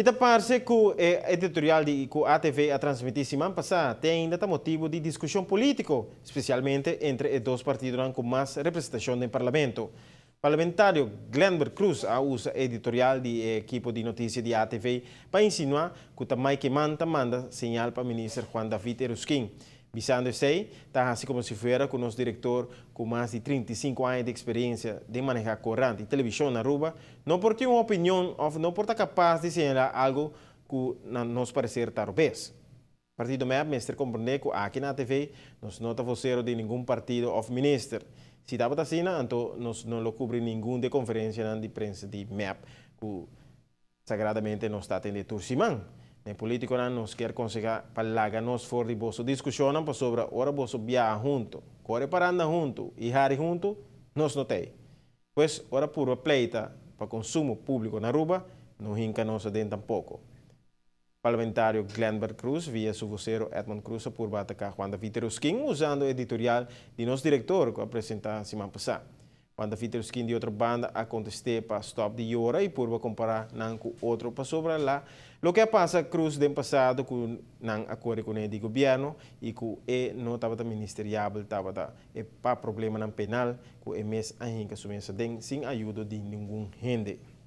E da parte que o eh, editorial de que a TV a transmitir semana passada tem ainda tá motivo de discussão política, especialmente entre os dois partidos com mais representação no parlamento. O parlamentário Glenberg Cruz a usa editorial de eh, equipe de notícias de ATV para insinuar que o tamanho que manda manda sinal para o ministro Juan David Erusquim. Visando esse, está assim como se fuera con nosso director con mais de 35 anos de experiencia de manejar corriente e televisión na Aruba, não por uma opinión ou não por estar capaz de señalar algo que nos parecer tal Partido MEP, mestre compreende que aquí na la TV nos nota vocero de ningún partido ou ministro. Si estaba así, entonces não lo cubre ninguna conferencia de prensa de MEP, que sagradamente não está o Turcimán. Den político não nos quer conseguir palaga nos for de bosso discussiona pa sobre ora bosso via junto, para paranda junto e hari junto, nos notei. Pues ora puro pleita para consumo público na Aruba, no hinca de den tampouco. Parlamentário Glenberg Cruz, via seu voceiro Edmund Cruz, por batacar Juan David Ruskin, usando o editorial de nosso diretor que apresentar semana passada. Banda Peter é Skin de outra banda a contestar para stop de hora e por comparar não com outro para sobrar lá. Lo que passa cruz do passado com não acordo com o governo e com e não estava da ministeriável estava da e para problema não penal com o mês ainda que sumiu sem ajuda de nenhum rende.